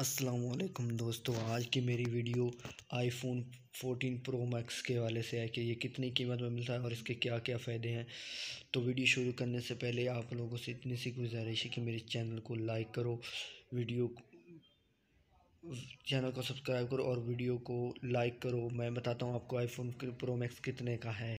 असलकम दोस्तों आज की मेरी वीडियो आईफोन 14 प्रो मैक्स के वाले से है कि ये कितनी कीमत में मिलता है और इसके क्या क्या फ़ायदे हैं तो वीडियो शुरू करने से पहले आप लोगों से इतनी सी गुजारिश है कि मेरे चैनल को लाइक करो वीडियो चैनल को सब्सक्राइब करो और वीडियो को लाइक करो मैं बताता हूँ आपको आईफोन प्रो मैक्स कितने का है